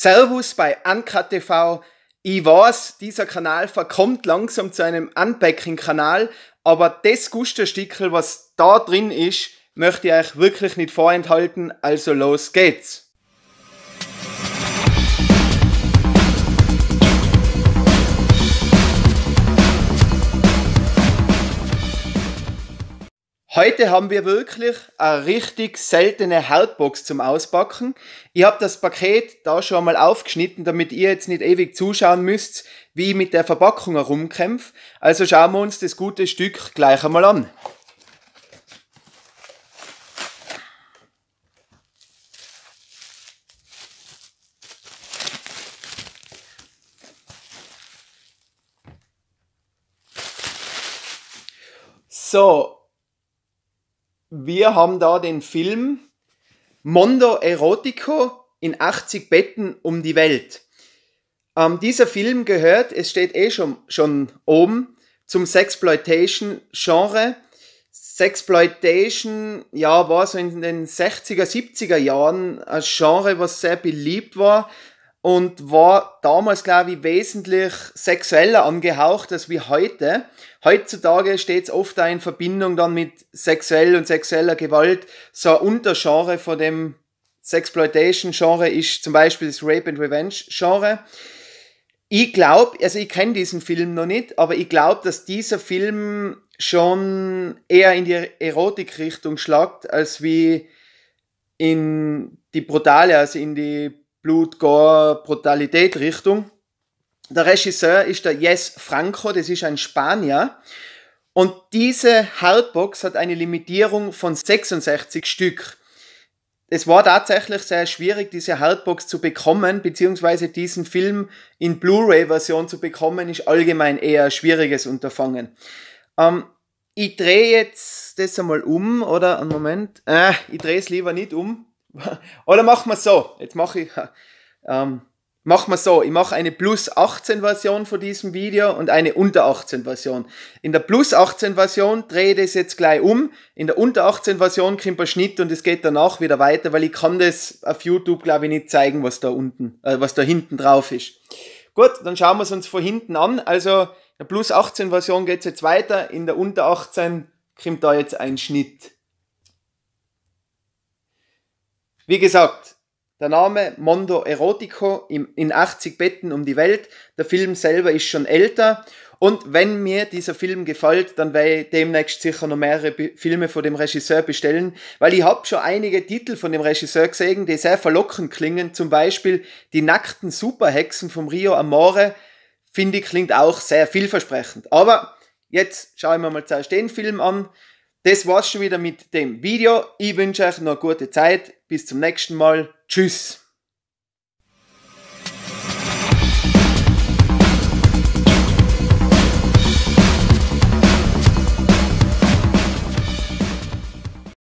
Servus bei Anka TV. Ich weiß, dieser Kanal verkommt langsam zu einem Unpacking-Kanal, aber das Gusterstückel, was da drin ist, möchte ich euch wirklich nicht vorenthalten, also los geht's. Heute haben wir wirklich eine richtig seltene Hardbox zum Auspacken. Ich habe das Paket da schon einmal aufgeschnitten, damit ihr jetzt nicht ewig zuschauen müsst, wie ich mit der Verpackung herumkämpfe. Also schauen wir uns das gute Stück gleich einmal an. So, wir haben da den Film Mondo Erotico in 80 Betten um die Welt. Ähm, dieser Film gehört, es steht eh schon, schon oben, zum Sexploitation-Genre. Sexploitation, ja, war so in den 60er, 70er Jahren ein Genre, was sehr beliebt war, und war damals, glaube ich, wesentlich sexueller angehaucht als wie heute. Heutzutage steht es oft auch in Verbindung dann mit sexuell und sexueller Gewalt. So ein Untergenre von dem Sexploitation-Genre ist zum Beispiel das Rape and Revenge-Genre. Ich glaube, also ich kenne diesen Film noch nicht, aber ich glaube, dass dieser Film schon eher in die Erotik-Richtung schlagt, als wie in die brutale, also in die Blut, Gore, Brutalität Richtung. Der Regisseur ist der Jes Franco, das ist ein Spanier. Und diese Hardbox hat eine Limitierung von 66 Stück. Es war tatsächlich sehr schwierig, diese Hardbox zu bekommen, beziehungsweise diesen Film in Blu-ray-Version zu bekommen, ist allgemein eher ein schwieriges Unterfangen. Ähm, ich drehe jetzt das einmal um, oder? Einen Moment. Äh, ich drehe es lieber nicht um. Oder machen wir so, jetzt mache ich, ähm, machen wir so, ich mache eine Plus 18 Version von diesem Video und eine Unter 18 Version. In der Plus 18 Version drehe ich das jetzt gleich um, in der Unter 18 Version kommt ein Schnitt und es geht danach wieder weiter, weil ich kann das auf YouTube glaube ich nicht zeigen, was da unten, äh, was da hinten drauf ist. Gut, dann schauen wir es uns von hinten an. Also in der Plus 18 Version geht es jetzt weiter, in der Unter 18 kommt da jetzt ein Schnitt. Wie gesagt, der Name Mondo Erotico in 80 Betten um die Welt. Der Film selber ist schon älter. Und wenn mir dieser Film gefällt, dann werde ich demnächst sicher noch mehrere Filme von dem Regisseur bestellen, weil ich habe schon einige Titel von dem Regisseur gesehen, die sehr verlockend klingen. Zum Beispiel Die nackten Superhexen vom Rio Amore, finde ich, klingt auch sehr vielversprechend. Aber jetzt schauen wir mal zuerst den Film an das war's schon wieder mit dem Video. Ich wünsche euch noch eine gute Zeit. Bis zum nächsten Mal. Tschüss.